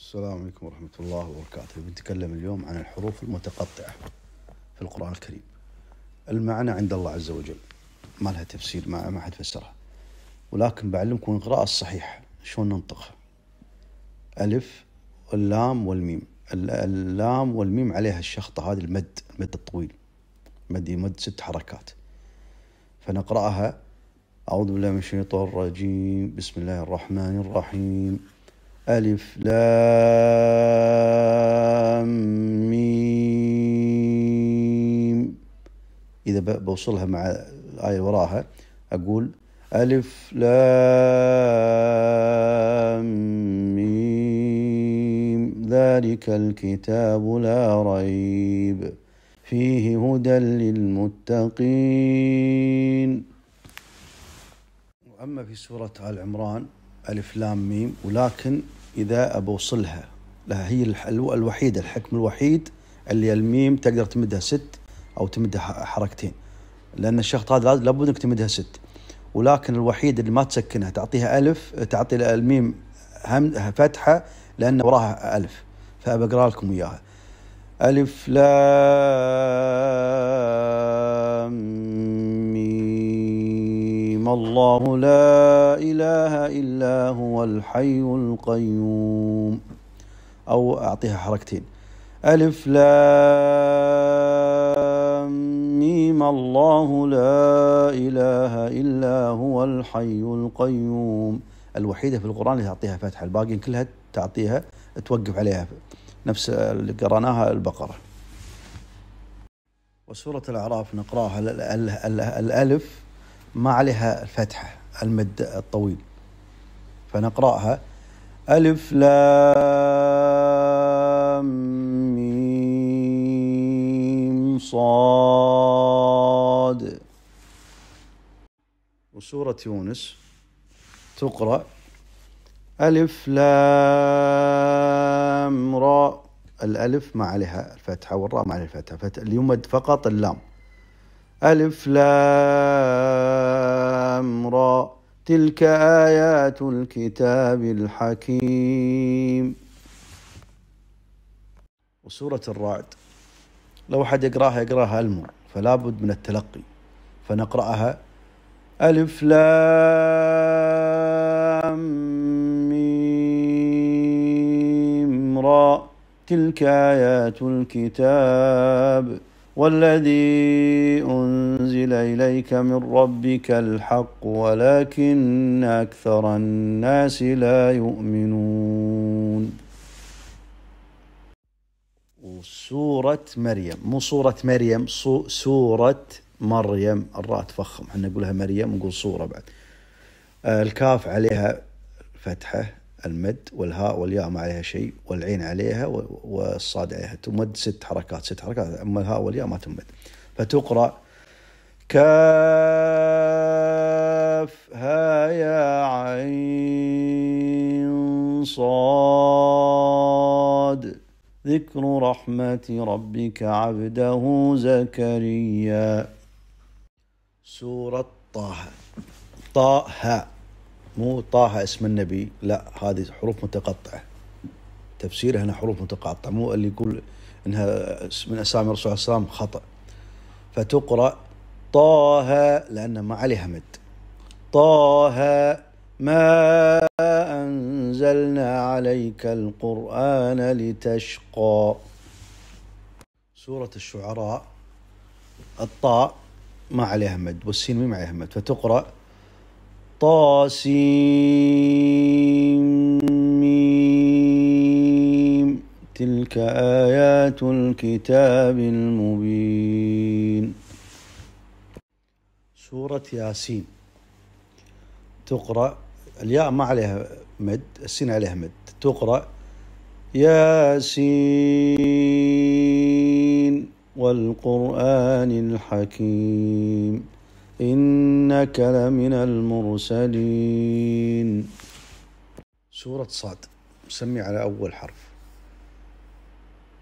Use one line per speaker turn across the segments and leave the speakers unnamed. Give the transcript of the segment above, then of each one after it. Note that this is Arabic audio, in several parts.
السلام عليكم ورحمة الله وبركاته بنتكلم اليوم عن الحروف المتقطعة في القرآن الكريم المعنى عند الله عز وجل ما لها تفسير ما, ما حد فسرها ولكن بعلمكم القراءة الصحيحة شلون ننطقها ألف واللام والميم اللام والميم عليها الشخطة هذه المد المد الطويل مد يمد ست حركات فنقرأها أعوذ بالله من الشيطان الرجيم بسم الله الرحمن الرحيم ألف لام ميم إذا بوصلها مع الآية وراها أقول ألف لام ميم ذلك الكتاب لا ريب فيه هدى للمتقين وأما في سورة آل عمران ألف لام ميم ولكن إذا بوصلها لها هي الحلوة الوحيدة الحكم الوحيد اللي الميم تقدر تمدها ست أو تمدها حركتين لأن الشخط هذا لابد أنك تمدها ست ولكن الوحيد اللي ما تسكنها تعطيها ألف تعطي الميم هم فتحة لأن وراها ألف فبقرا لكم إياها ألف لام الله لا إله إلا هو الحي القيوم أو أعطيها حركتين ألف لام ميم الله لا إله إلا هو الحي القيوم الوحيدة في القرآن اللي تعطيها فاتحة الباقي كلها تعطيها توقف عليها نفس اللي قرأناها البقرة وسورة الأعراف نقراها الألف ما عليها الفتحة المد الطويل فنقرأها ألف لام ميم صاد وسورة يونس تقرأ ألف لام راء الألف ما عليها الفتحة والراء ما عليها الفتحة فاليمد فقط اللام ألف لام را تلك آيات الكتاب الحكيم وسورة الرعد لو أحد يقراها يقراها المر فلا بد من التلقي فنقرأها ألف لام ميم را تلك آيات الكتاب والذي أنزل إليك من ربك الحق ولكن أكثر الناس لا يؤمنون وسورة مريم مو سورة مريم سورة مريم الراء تفخم احنا نقولها مريم نقول صورة بعد آه، الكاف عليها فتحة المد والهاء والياء ما عليها شيء والعين عليها والصاد عليها تمد ست حركات ست حركات أما الهاء والياء ما تمد فتقرأ كاف ها يا عين صاد ذكر رحمة ربك عبده زكريا سورة طه طه مو طه اسم النبي لا هذه حروف متقطعة تفسيرها هنا حروف متقطعة مو اللي يقول انها من اسامي الرسول عليه وسلم خطأ فتقرأ طه لأن ما عليها مد طه ما أنزلنا عليك القرآن لتشقى سورة الشعراء الطاء ما عليها مد والسين ما عليها مد فتقرأ طاسيم تلك آيات الكتاب المبين سورة ياسين تقرأ الياء ما عليها مد السين عليها مد تقرأ ياسين والقرآن الحكيم إنك لمن المرسلين سورة صاد سمي على أول حرف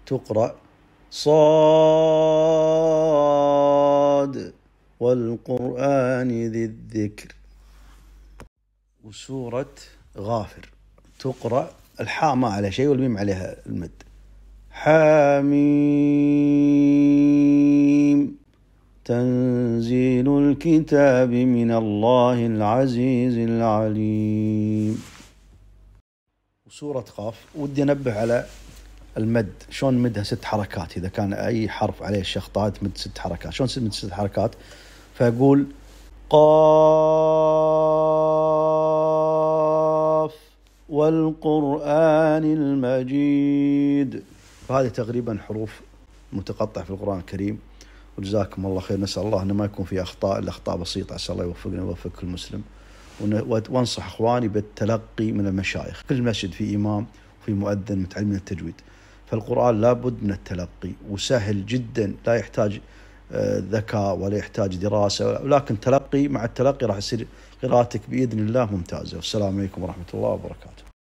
تقرأ صاد والقرآن ذي الذكر وسورة غافر تقرأ الحاء ما على شيء والميم عليها المد حاميم تن تنزيل الكتاب من الله العزيز العليم سورة قاف ودي أنبه على المد شلون مدها ست حركات إذا كان أي حرف عليه الشخطات مد ست حركات شلون مد ست حركات فأقول قاف والقرآن المجيد فهذه تقريبا حروف متقطع في القرآن الكريم وجزاكم الله خير نسال الله انه ما يكون في اخطاء الا اخطاء بسيطه عسى الله يوفقنا ويوفق كل مسلم وانصح اخواني بالتلقي من المشايخ كل مسجد في امام وفي مؤذن متعلم من التجويد فالقران لابد من التلقي وسهل جدا لا يحتاج آه، ذكاء ولا يحتاج دراسه ولكن تلقي مع التلقي راح يصير قراءتك باذن الله ممتازه والسلام عليكم ورحمه الله وبركاته